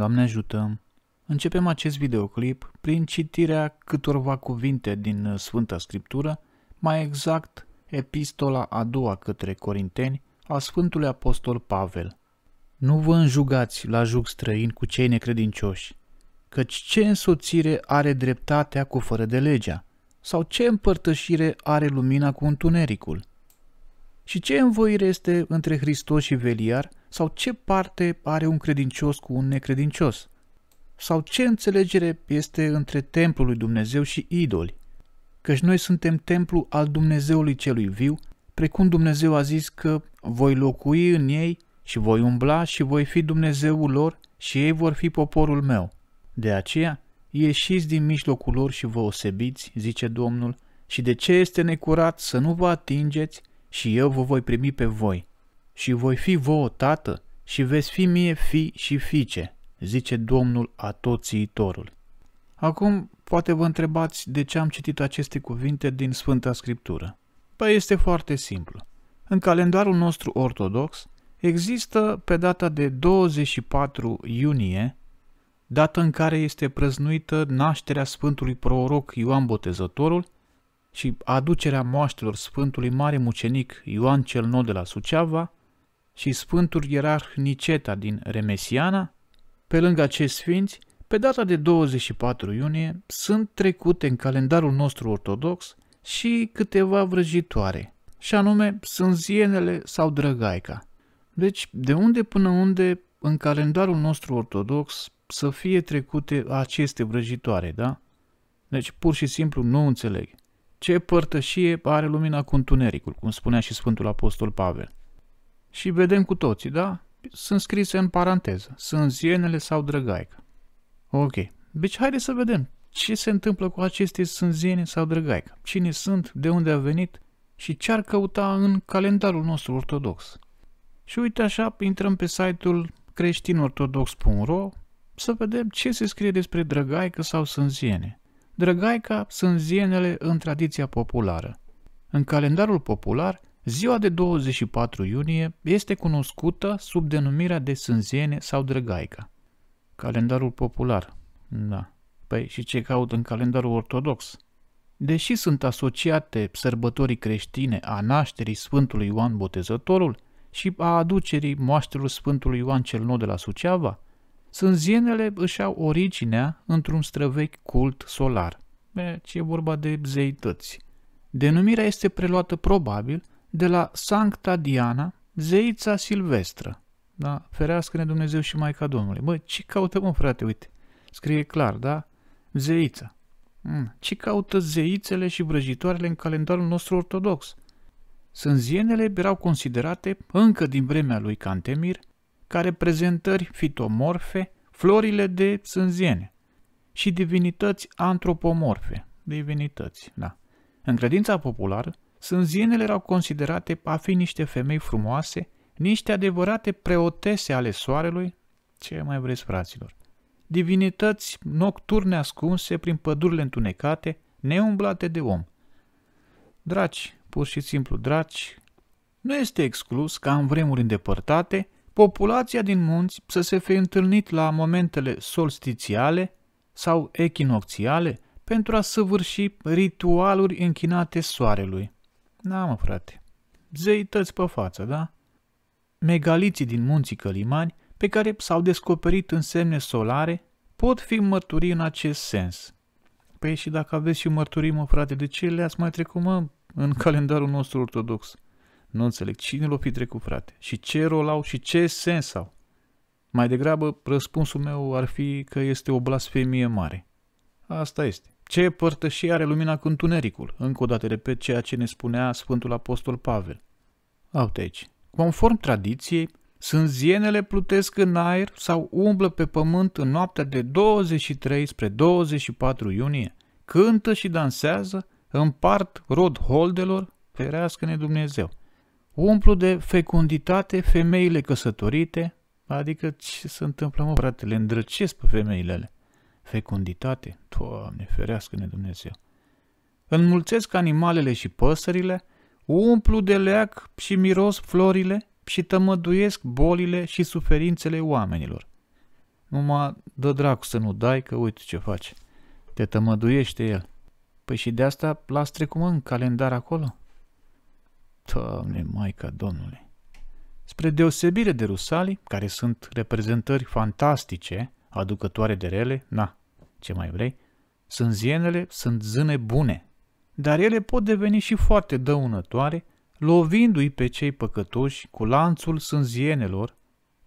Doamne ajută! Începem acest videoclip prin citirea câtorva cuvinte din uh, Sfânta Scriptură, mai exact epistola a doua către Corinteni a Sfântului Apostol Pavel. Nu vă înjugați la jug străin cu cei necredincioși, căci ce însoțire are dreptatea cu fără de legea? Sau ce împărtășire are lumina cu întunericul? Și ce învoire este între Hristos și Veliar – sau ce parte are un credincios cu un necredincios? Sau ce înțelegere este între templul lui Dumnezeu și idoli? Căci noi suntem templu al Dumnezeului celui viu, precum Dumnezeu a zis că voi locui în ei și voi umbla și voi fi Dumnezeul lor și ei vor fi poporul meu. De aceea, ieșiți din mijlocul lor și vă osebiți, zice Domnul, și de ce este necurat să nu vă atingeți și eu vă voi primi pe voi și voi fi vouă tată și veți fi mie fi și fiice, zice Domnul Atoțiitorul. Acum, poate vă întrebați de ce am citit aceste cuvinte din Sfânta Scriptură. Păi este foarte simplu. În calendarul nostru ortodox există pe data de 24 iunie, dată în care este prăznuită nașterea Sfântului Proroc Ioan Botezătorul și aducerea moaștelor Sfântului Mare Mucenic Ioan cel Nou de la Suceava, și Sfântul Ierarh Niceta din Remesiana, pe lângă acești sfinți, pe data de 24 iunie sunt trecute în calendarul nostru ortodox și câteva vrăjitoare, și anume sunt Zienele sau drăgaica. Deci, de unde până unde în calendarul nostru ortodox să fie trecute aceste vrăjitoare, da? Deci, pur și simplu nu înțeleg. Ce părtășie are lumina cu întunericul, cum spunea și Sfântul Apostol Pavel și vedem cu toții, da? Sunt scrise în paranteză, sunt zienele sau drăgaică. Ok, deci haideți să vedem ce se întâmplă cu aceste sânziene sau drăgaică, cine sunt, de unde a venit și ce ar căuta în calendarul nostru ortodox. Și uite așa, intrăm pe site-ul creștinortodox.ro să vedem ce se scrie despre drăgaică sau sânziene. Drăgaica sunt zienele în tradiția populară. În calendarul popular, Ziua de 24 iunie este cunoscută sub denumirea de Sânziene sau Drăgaica. Calendarul popular. Da. Păi și ce caut în calendarul ortodox? Deși sunt asociate sărbătorii creștine a nașterii Sfântului Ioan Botezătorul și a aducerii moașterului Sfântului Ioan cel Nou de la Suceava, sânzienele își au originea într-un străvechi cult solar. ce e vorba de zeități. Denumirea este preluată probabil de la Sancta Diana, zeița silvestră. Da? Ferească-ne Dumnezeu și Maica Domnului. Băi, ce caută, mă, frate, uite, scrie clar, da? Zeița. Mm. Ce caută zeițele și vrăjitoarele în calendarul nostru ortodox? Sânzienele erau considerate, încă din vremea lui Cantemir, ca reprezentări fitomorfe, florile de sânziene și divinități antropomorfe, divinități, da. În credința populară, sânzienele erau considerate a fi niște femei frumoase, niște adevărate preotese ale soarelui, ce mai vreți, fraților? Divinități nocturne ascunse prin pădurile întunecate, neumblate de om. Draci, pur și simplu draci, nu este exclus ca în vremuri îndepărtate populația din munți să se fie întâlnit la momentele solstițiale sau echinocțiale pentru a săvârși ritualuri închinate soarelui. Na, mă, frate. Zeități pe față, da? Megaliții din munții Călimani, pe care s-au descoperit în semne solare, pot fi mărturii în acest sens. Păi și dacă aveți și mărturii, mă, frate, de ce le-ați mai trecut, mă, în calendarul nostru ortodox? Nu înțeleg. Cine l-o fi trecut, frate? Și ce rol au și ce sens au? Mai degrabă, răspunsul meu ar fi că este o blasfemie mare. Asta este. Ce părtășie are lumina cu întunericul? Încă o dată repet ceea ce ne spunea Sfântul Apostol Pavel. Aute aici. Conform tradiției, sunt zienele plutesc în aer sau umblă pe pământ în noaptea de 23 spre 24 iunie, cântă și dansează, împart rod holdelor, ferească-ne Dumnezeu. Umplu de fecunditate femeile căsătorite, adică ce se întâmplă, mă, fratele, îndrăcesc pe femeile alea fecunditate, Doamne, ferească-ne Dumnezeu. Înmulțesc animalele și păsările, umplu de leac și miros florile și tămăduiesc bolile și suferințele oamenilor. Numai dă dracu să nu dai, că uite ce faci. Te tămăduiește el. Păi și de asta las ați trecut în calendar acolo? Doamne, Maica Domnului! Spre deosebire de rusalii, care sunt reprezentări fantastice, aducătoare de rele, na, ce mai vrei, sânzienele sunt zâne bune, dar ele pot deveni și foarte dăunătoare, lovindu-i pe cei păcătoși cu lanțul sânzienelor,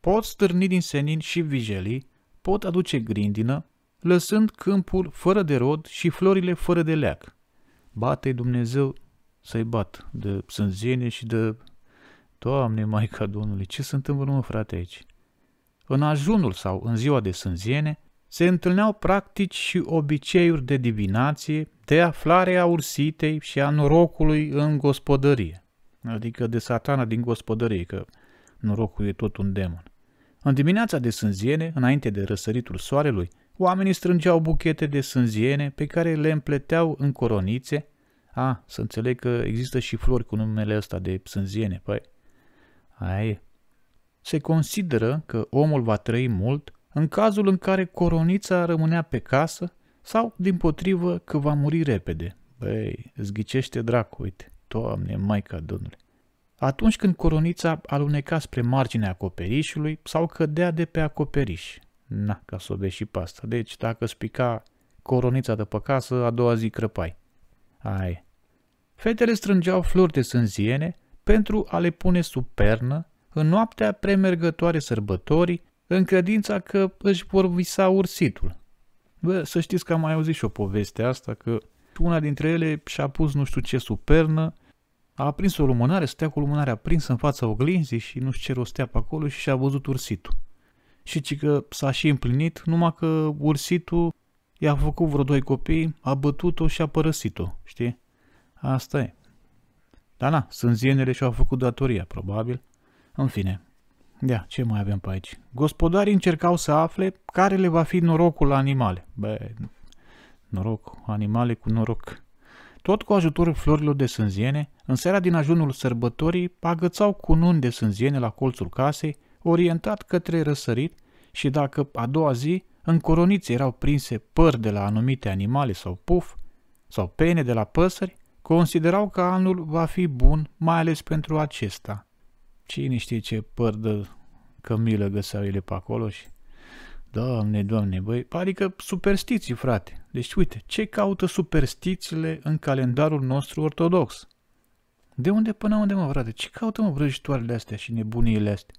pot stârni din senin și vijelii, pot aduce grindină, lăsând câmpul fără de rod și florile fără de leac. Bate Dumnezeu să-i bat de sânziene și de... Doamne, Maica Domnului, ce se întâmplă, mă, frate, aici? În ajunul sau în ziua de sânziene, se întâlneau practici și obiceiuri de divinație, de aflare a ursitei și a norocului în gospodărie, adică de satana din gospodărie, că norocul e tot un demon. În dimineața de sânziene, înainte de răsăritul soarelui, oamenii strângeau buchete de sânziene pe care le împleteau în coronițe. A, ah, să înțeleg că există și flori cu numele ăsta de sânziene, păi, aia e. Se consideră că omul va trăi mult în cazul în care coronița rămânea pe casă sau, din potrivă, că va muri repede. Băi, zghicește dracu, uite, Doamne, Maica Domnului. Atunci când coronița aluneca spre marginea acoperișului sau cădea de pe acoperiș. Na, ca să o și pasta. Deci, dacă spica coronița de pe casă, a doua zi crăpai. Ai. Fetele strângeau flori de sânziene pentru a le pune sub pernă în noaptea premergătoare sărbătorii în credința că își vor visa ursitul. Bă, să știți că am mai auzit și o poveste asta, că una dintre ele și-a pus nu știu ce supernă, a aprins o lumânare, stătea cu lumânarea aprinsă în fața oglinzii și nu știu ce rostea pe acolo și și-a văzut ursitul. Și ci că s-a și împlinit, numai că ursitul i-a făcut vreo doi copii, a bătut-o și a părăsit-o, știi? Asta e. Dar na, sunt zienele și-au făcut datoria, probabil. În fine, Ia, ce mai avem pe aici? Gospodarii încercau să afle care le va fi norocul la animale. Bă, noroc, animale cu noroc. Tot cu ajutorul florilor de sânziene, în seara din ajunul sărbătorii, agățau cununi de sânziene la colțul casei, orientat către răsărit și dacă a doua zi în coronițe erau prinse păr de la anumite animale sau puf, sau pene de la păsări, considerau că anul va fi bun mai ales pentru acesta – Cine știe ce păr de cămilă găseau ele pe acolo și... Doamne, doamne, băi, adică superstiții, frate. Deci, uite, ce caută superstițiile în calendarul nostru ortodox? De unde până unde, mă, frate? Ce caută, mă, vrăjitoarele astea și nebuniile astea?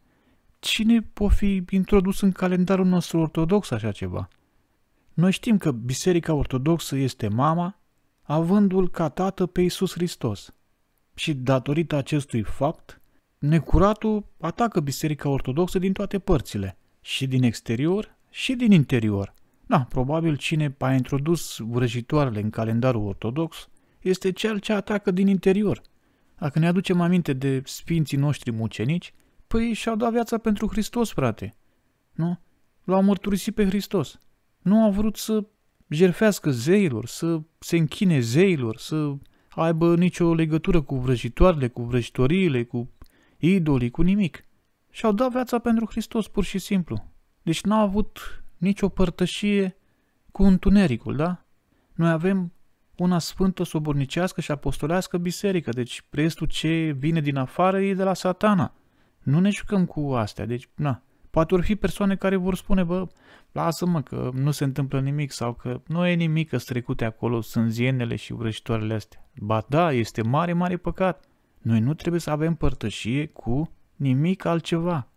Cine poate fi introdus în calendarul nostru ortodox așa ceva? Noi știm că Biserica Ortodoxă este mama, avândul ca tată pe Iisus Hristos. Și datorită acestui fapt, Necuratul atacă Biserica Ortodoxă din toate părțile, și din exterior, și din interior. Da, probabil cine a introdus vrăjitoarele în calendarul ortodox este cel ce atacă din interior. Dacă ne aducem aminte de sfinții noștri mucenici, păi și-au dat viața pentru Hristos, frate. Nu? L-au mărturisit pe Hristos. Nu au vrut să jerfească zeilor, să se închine zeilor, să aibă nicio legătură cu vrăjitoarele, cu vrăjitoriile, cu idolii, cu nimic. Și-au dat viața pentru Hristos, pur și simplu. Deci n-au avut nicio părtășie cu întunericul, da? Noi avem una sfântă, sobornicească și apostolească biserică, deci prestul ce vine din afară e de la satana. Nu ne jucăm cu astea, deci, na. Poate vor fi persoane care vor spune, bă, lasă-mă că nu se întâmplă nimic sau că nu e nimic că strecute acolo sunt zienele și vrăjitoarele astea. Ba da, este mare, mare păcat. Noi nu trebuie să avem părtășie cu nimic altceva.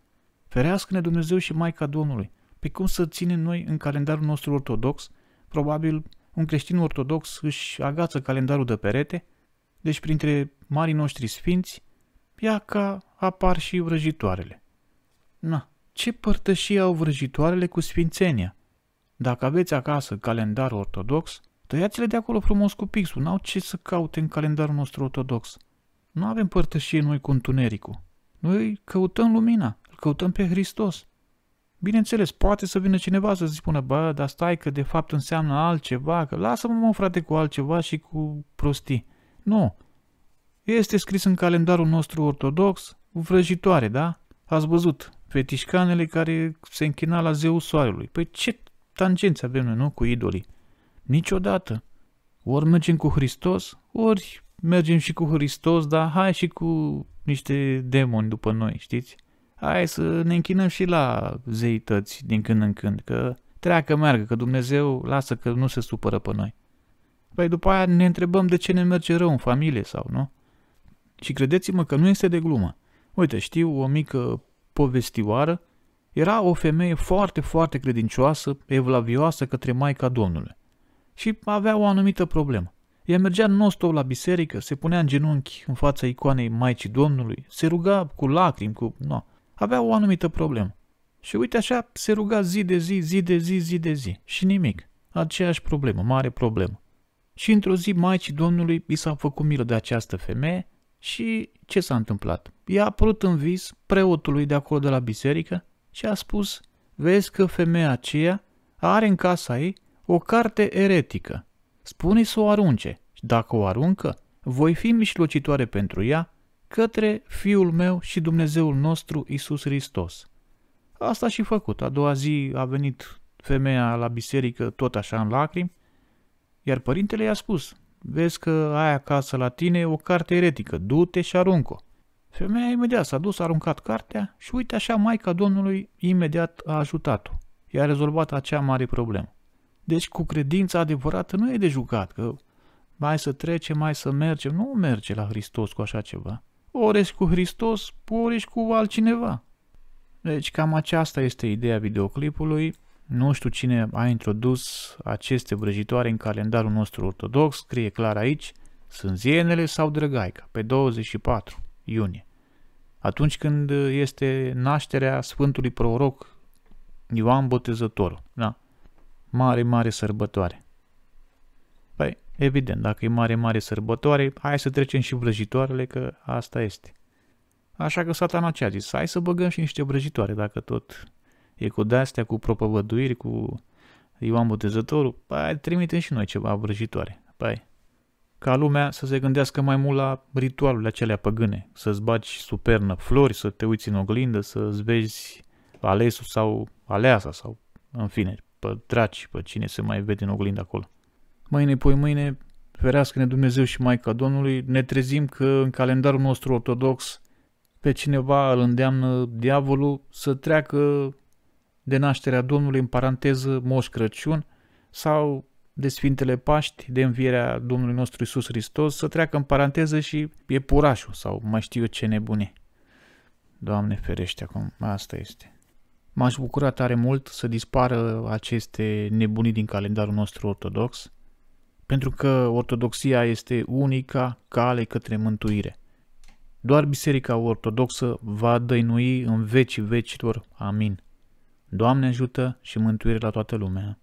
Ferească-ne Dumnezeu și Maica Domnului. Pe cum să ținem noi în calendarul nostru ortodox? Probabil un creștin ortodox își agață calendarul de perete, deci printre marii noștri sfinți, ia ca apar și vrăjitoarele. Na, ce părtășie au vrăjitoarele cu sfințenia? Dacă aveți acasă calendar ortodox, tăiați-le de acolo frumos cu pixul, n-au ce să caute în calendarul nostru ortodox. Nu avem părtășie noi cu întunericul. Noi căutăm lumina, îl căutăm pe Hristos. Bineînțeles, poate să vină cineva să spună, bă, dar stai că de fapt înseamnă altceva, că lasă-mă, mă, frate, cu altceva și cu prostii. Nu. Este scris în calendarul nostru ortodox, vrăjitoare, da? Ați văzut fetișcanele care se închina la zeul soarelui. Păi ce tangențe avem noi, nu, cu idolii? Niciodată. Ori mergem cu Hristos, ori mergem și cu Hristos, dar hai și cu niște demoni după noi, știți? Hai să ne închinăm și la zeități din când în când, că treacă, meargă, că Dumnezeu lasă că nu se supără pe noi. Păi după aia ne întrebăm de ce ne merge rău în familie sau nu? Și credeți-mă că nu este de glumă. Uite, știu o mică povestioară, era o femeie foarte, foarte credincioasă, evlavioasă către Maica Domnului. Și avea o anumită problemă. Ea mergea non la biserică, se punea în genunchi în fața icoanei Maicii Domnului, se ruga cu lacrimi, cu... No, avea o anumită problemă. Și uite așa, se ruga zi de zi, zi de zi, zi de zi. Și nimic. Aceeași problemă, mare problemă. Și într-o zi, Maicii Domnului i s-a făcut milă de această femeie și ce s-a întâmplat? I-a apărut în vis preotului de acolo de la biserică și a spus, vezi că femeia aceea are în casa ei o carte eretică Spune-i să o arunce și dacă o aruncă, voi fi mișlocitoare pentru ea către Fiul meu și Dumnezeul nostru Isus Hristos. Asta și făcut. A doua zi a venit femeia la biserică tot așa în lacrimi, iar părintele i-a spus, vezi că ai acasă la tine o carte eretică, du-te și aruncă. Femeia imediat s-a dus, a aruncat cartea și uite așa Maica Domnului imediat a ajutat-o. I-a rezolvat acea mare problemă. Deci cu credința adevărată nu e de jucat, că mai să trecem, mai să mergem. Nu merge la Hristos cu așa ceva. Ori ești cu Hristos, ori ești cu altcineva. Deci cam aceasta este ideea videoclipului. Nu știu cine a introdus aceste vrăjitoare în calendarul nostru ortodox, scrie clar aici, sunt zienele sau drăgaica, pe 24 iunie. Atunci când este nașterea Sfântului Proroc Ioan Botezătorul. Da? mare, mare sărbătoare. Păi, evident, dacă e mare, mare sărbătoare, hai să trecem și vrăjitoarele, că asta este. Așa că satana ce a zis? Hai să băgăm și niște vrăjitoare, dacă tot e cu de-astea, cu propovăduiri, cu Ioan Botezătorul, păi trimitem și noi ceva vrăjitoare. Păi, ca lumea să se gândească mai mult la ritualurile acelea păgâne, să-ți bagi supernă flori, să te uiți în oglindă, să-ți vezi alesul sau aleasa sau, în fine, pe draci, pe cine se mai vede în oglindă acolo. Mâine, poi mâine, ferească-ne Dumnezeu și Maica Domnului, ne trezim că în calendarul nostru ortodox pe cineva îl îndeamnă diavolul să treacă de nașterea Domnului în paranteză Moș Crăciun sau de Sfintele Paști, de învierea Domnului nostru Isus Hristos, să treacă în paranteză și e purașul sau mai știu eu ce nebune. Doamne ferește acum, asta este. M-aș bucura tare mult să dispară aceste nebunii din calendarul nostru ortodox, pentru că ortodoxia este unica cale către mântuire. Doar Biserica Ortodoxă va dăinui în vecii vecilor. Amin. Doamne ajută și mântuire la toată lumea.